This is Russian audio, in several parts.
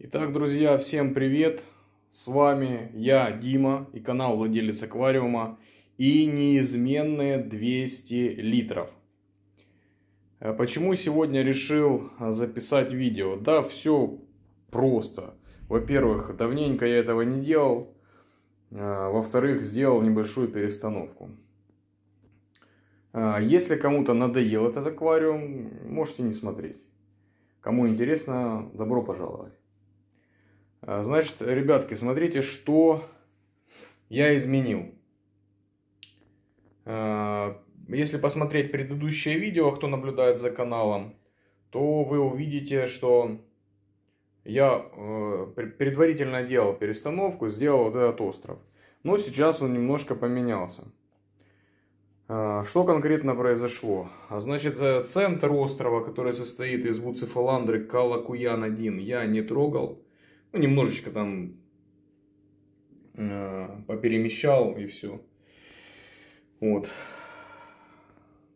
Итак, друзья, всем привет! С вами я, Дима, и канал «Владелец аквариума» и неизменные 200 литров. Э, почему сегодня решил э, записать видео? Да, все просто. Во-первых, давненько я этого не делал. Э, во-вторых, сделал небольшую перестановку. Если кому-то надоел этот аквариум, можете не смотреть. Кому интересно, добро пожаловать. А, значит, ребятки, смотрите, что я изменил. А, если посмотреть предыдущее видео, кто наблюдает за каналом, то вы увидите, что я э, предварительно делал перестановку, сделал вот этот остров. Но сейчас он немножко поменялся. А, что конкретно произошло? А значит, э, центр острова, который состоит из буцефаландры Калакуян-1, я не трогал ну, немножечко там э, поперемещал и все. Вот.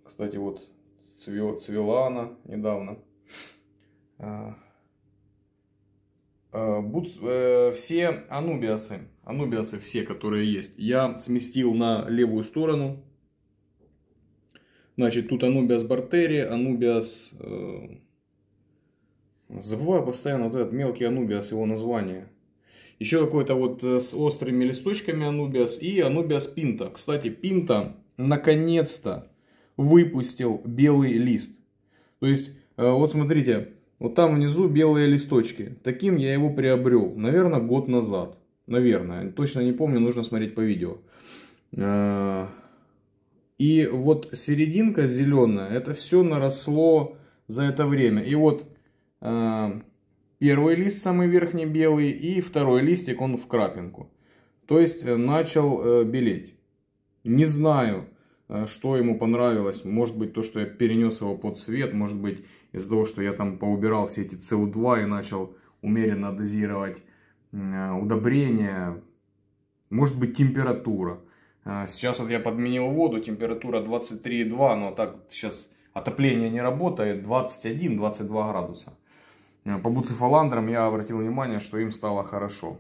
Кстати, вот цвел, цвела она недавно. А, а, буд, э, все анубиасы, анубиасы все, которые есть, я сместил на левую сторону. Значит, тут анубиас бартери, анубиас... Э, Забываю постоянно вот этот мелкий анубиас, его название. Еще какой-то вот э, с острыми листочками анубиас и анубиас пинта. Кстати, пинта наконец-то выпустил белый лист. То есть, э, вот смотрите, вот там внизу белые листочки. Таким я его приобрел, наверное, год назад. Наверное, точно не помню, нужно смотреть по видео. Э, и вот серединка зеленая, это все наросло за это время. И вот Э, первый лист, самый верхний белый, и второй листик, он в крапинку. То есть э, начал э, белеть. Не знаю, что ему понравилось. Может быть, то, что я перенес его под свет, Может быть, из-за того, что я там поубирал все эти СО2 и начал умеренно дозировать удобрения. Может быть, температура. Сейчас вот я подменил воду, температура 23,2, но так сейчас отопление не работает, 21-22 градуса. Э, по буцефаландрам я обратил внимание, что им стало хорошо.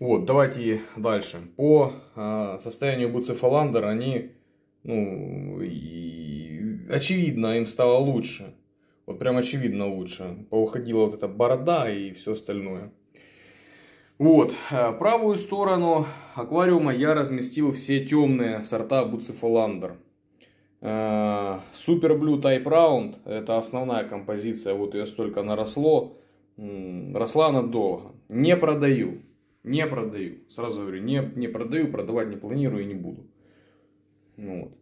Вот, давайте дальше. По э, состоянию буцефаландр они, ну, очевидно, им стало лучше. Вот прям очевидно лучше. Поуходила вот эта борода и все остальное. Вот, э, правую сторону аквариума я разместил все темные сорта буцефаландр. Э, Супер Blue Type Round – это основная композиция, вот ее столько наросло. Росла она долго. Не продаю, не продаю. Сразу говорю, не, не продаю, продавать не планирую и не буду. Ну вот.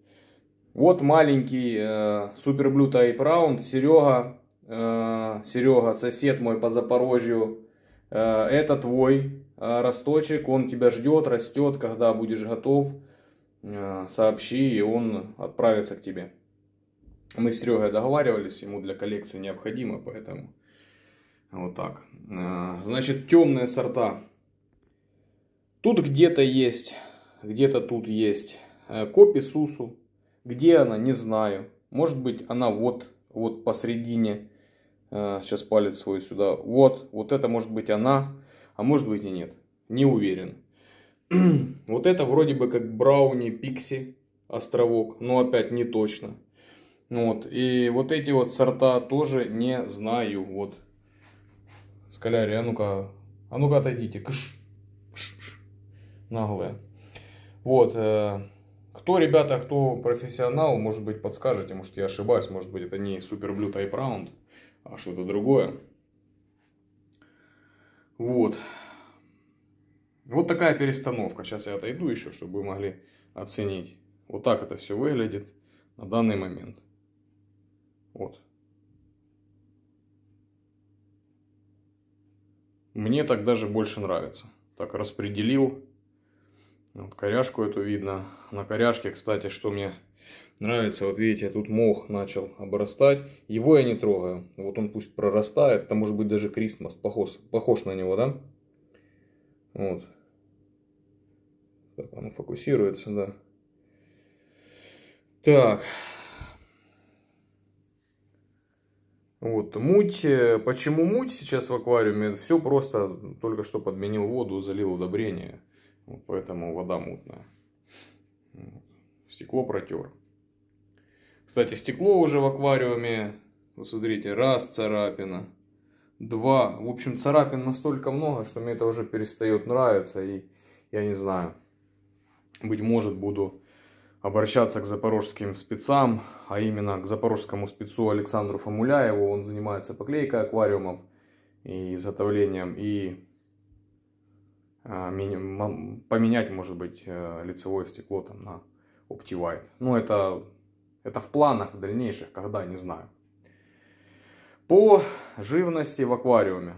вот маленький э, Super Blue Type Round. Серега, э, Серега, сосед мой по Запорожью, э, это твой э, росточек, он тебя ждет, растет, когда будешь готов. Э, сообщи, и он отправится к тебе. Мы с Серегой договаривались, ему для коллекции необходимо, поэтому вот так. Э, значит, темные сорта. Тут где-то есть, где-то тут есть. Э, копи Сусу. Где она, не знаю. Может быть, она вот, вот посредине. Сейчас палец свой сюда. Вот, вот это может быть она, а может быть и нет. Не уверен. вот это вроде бы как Брауни Пикси островок, но опять не точно. Ну вот. И вот эти вот сорта тоже не знаю. Вот. скалярия, а ну-ка. А ну-ка отойдите. Кш. Кш, кш. Наглые. Вот. Э, кто, ребята, кто профессионал, может быть, подскажете, может, я ошибаюсь, может быть, это не Super Blue Type Round, а что-то другое. Вот. Вот такая перестановка. Сейчас я отойду еще, чтобы вы могли оценить. Вот так это все выглядит на данный момент. Вот. Мне так даже больше нравится. Так распределил. Вот коряшку эту видно. На коряшке, кстати, что мне нравится. Вот видите, тут мох начал обрастать. Его я не трогаю. Вот он пусть прорастает. Там может быть даже Кристмас похож, похож на него, да? Вот оно фокусируется, да. Так. Вот, муть. Э, почему муть сейчас в аквариуме? Все просто, только что подменил воду, залил удобрение. Вот поэтому вода мутная. Стекло протер. Кстати, стекло уже в аквариуме. Вот смотрите, раз царапина. Два. В общем, царапин настолько много, что мне это уже перестает нравиться. И я не знаю быть может, буду обращаться к запорожским спецам, а именно к запорожскому спецу Александру Фамуляеву. Он занимается поклейкой аквариумов и изготовлением, и а, поменять, может быть, э, лицевое стекло там на Optivite. Но ну, это, это в планах в дальнейших, когда, не знаю. По живности в аквариуме.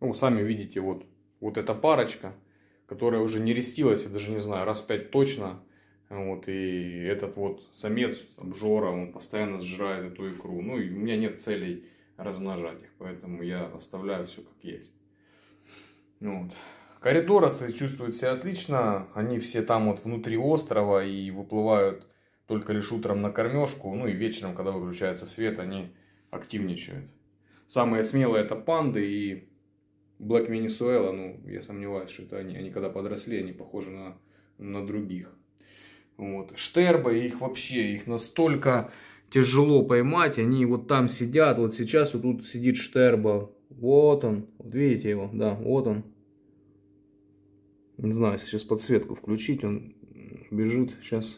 Ну, сами видите, вот, вот эта парочка – которая уже не рестилась, я даже не знаю, раз пять точно. Вот, и этот вот самец, там, Жора, он постоянно сжирает эту икру. Ну, и у меня нет целей размножать их, поэтому я оставляю все как есть. Вот. Коридоросы чувствуют себя отлично, они все там вот внутри острова и выплывают только лишь утром на кормежку, ну и вечером, когда выключается свет, они активничают. Самые смелые это панды и Black Venezuela, ну, я сомневаюсь, что это они. Они когда подросли, они похожи на, на других. Вот. Штерба, их вообще, их настолько тяжело поймать. Они вот там сидят, вот сейчас вот тут сидит Штерба. Вот он, вот видите его, да, вот он. Не знаю, сейчас подсветку включить, он бежит сейчас.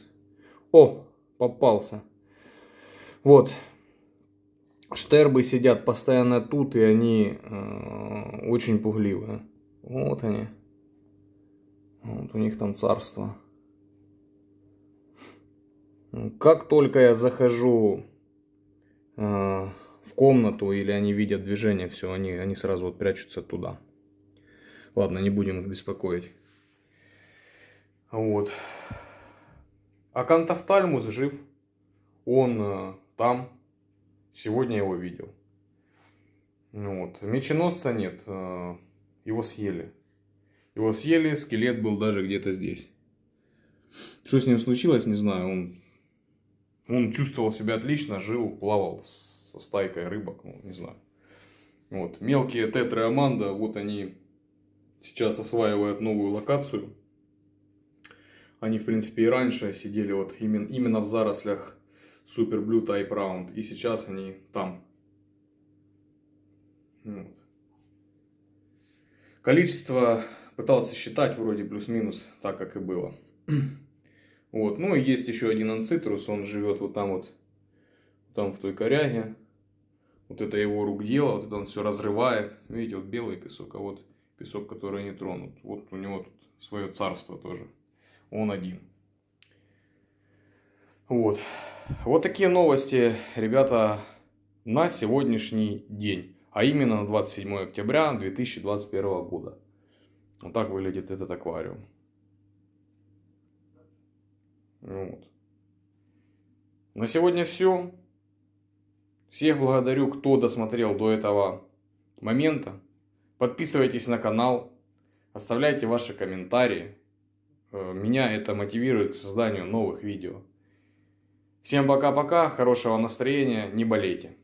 О, попался. Вот, Штербы сидят постоянно тут, и они э, очень пугливые. Вот они. Вот у них там царство. Как только я захожу э, в комнату или они видят движение, все, они, они сразу вот прячутся туда. Ладно, не будем их беспокоить. Вот. А Кантафтальмус жив. Он э, там Сегодня я его видел. Ну вот. Меченосца нет. Э, его съели. Его съели, скелет был даже где-то здесь. Что с ним случилось, не знаю. Он, он чувствовал себя отлично, жил, плавал со стайкой рыбок, ну, не знаю. Вот. Мелкие тетры Аманда, вот они сейчас осваивают новую локацию. Они, в принципе, и раньше сидели вот именно, именно в зарослях Super Blue Type Round. И сейчас они там. Вот. Количество пытался считать вроде плюс-минус так, как и было. Вот. Ну и есть еще один анцитрус, он живет вот там вот, там в той коряге. Вот это его рук дело, вот это он все разрывает. Ну, видите, вот белый песок, а вот песок, который не тронут. Вот у него тут свое царство тоже. Он один. Вот. Вот такие новости, ребята, на сегодняшний день. А именно на 27 октября 2021 года. Вот так выглядит этот аквариум. Вот. На сегодня все. Всех благодарю, кто досмотрел до этого момента. Подписывайтесь на канал, оставляйте ваши комментарии. Э, меня это мотивирует к созданию новых видео. Всем пока-пока, хорошего настроения, не болейте.